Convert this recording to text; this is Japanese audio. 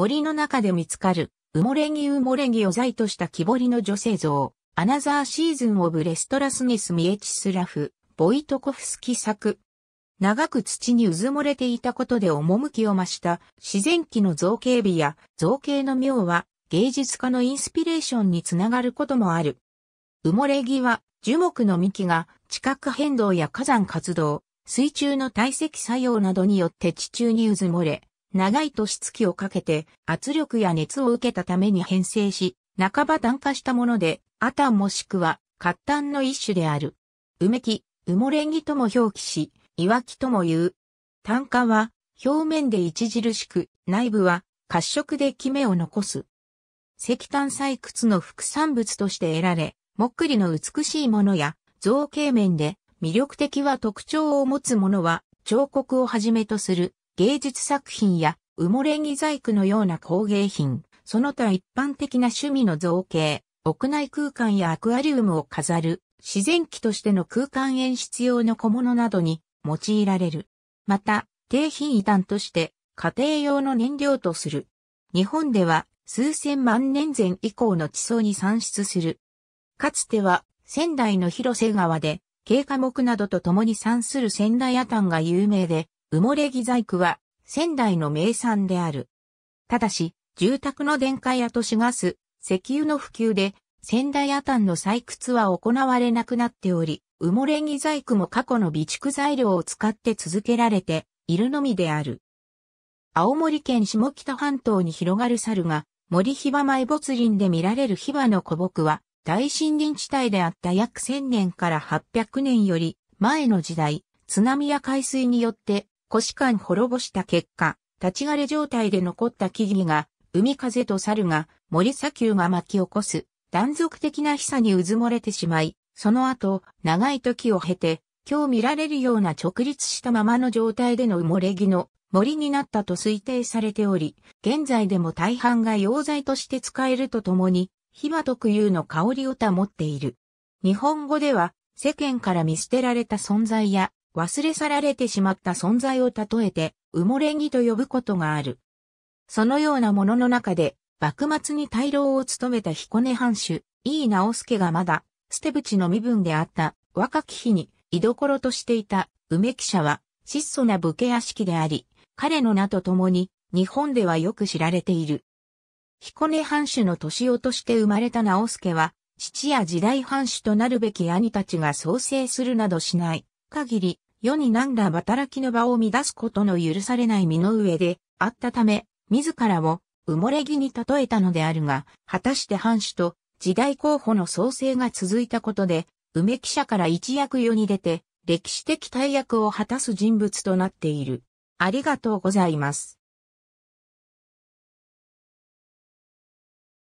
森の中で見つかる、埋もれ木埋もれ木を材とした木彫りの女性像、アナザーシーズンオブレストラスネスミエチスラフ、ボイトコフスキ作。長く土にうずもれていたことで趣を増した自然気の造形美や造形の妙は芸術家のインスピレーションにつながることもある。埋もれ木は樹木の幹が地殻変動や火山活動、水中の堆積作用などによって地中にうずもれ、長い年月をかけて圧力や熱を受けたために編成し、半ば炭化したもので、アタンもしくは、活炭の一種である。うめき、うもれぎとも表記し、いわきとも言う。炭化は、表面で著しく、内部は、褐色でキメを残す。石炭採掘の副産物として得られ、もっくりの美しいものや、造形面で魅力的は特徴を持つものは、彫刻をはじめとする芸術作品や埋もれ木細工のような工芸品、その他一般的な趣味の造形、屋内空間やアクアリウムを飾る、自然機としての空間演出用の小物などに用いられる。また、低品異端として家庭用の燃料とする。日本では数千万年前以降の地層に産出する。かつては仙台の広瀬川で、軽過目などと共に産する仙台タンが有名で、埋もれ木細工は仙台の名産である。ただし、住宅の電化や都市ガス、石油の普及で仙台タンの採掘は行われなくなっており、埋もれ木細工も過去の備蓄材料を使って続けられているのみである。青森県下北半島に広がる猿が森ヒバ埋没林で見られるヒバの古木は大森林地帯であった約1000年から800年より前の時代、津波や海水によって腰間滅ぼした結果、立ち枯れ状態で残った木々が、海風と猿が、森砂丘が巻き起こす、断続的な被災にうずもれてしまい、その後、長い時を経て、今日見られるような直立したままの状態での埋もれ木の森になったと推定されており、現在でも大半が溶剤として使えるとともに、ヒバ特有の香りを保っている。日本語では、世間から見捨てられた存在や、忘れ去られてしまった存在を例えて、埋もれ木と呼ぶことがある。そのようなものの中で、幕末に大老を務めた彦根藩主、井伊直輔がまだ、捨て淵の身分であった若き日に、居所としていた梅記者は、質素な武家屋敷であり、彼の名と共に、日本ではよく知られている。彦根藩主の年をとして生まれた直輔は、父や時代藩主となるべき兄たちが創生するなどしない、限り、世に何ら働きの場を乱すことの許されない身の上であったため、自らを埋もれ木に例えたのであるが、果たして藩主と時代候補の創生が続いたことで、梅記者から一躍世に出て、歴史的大役を果たす人物となっている。ありがとうございます。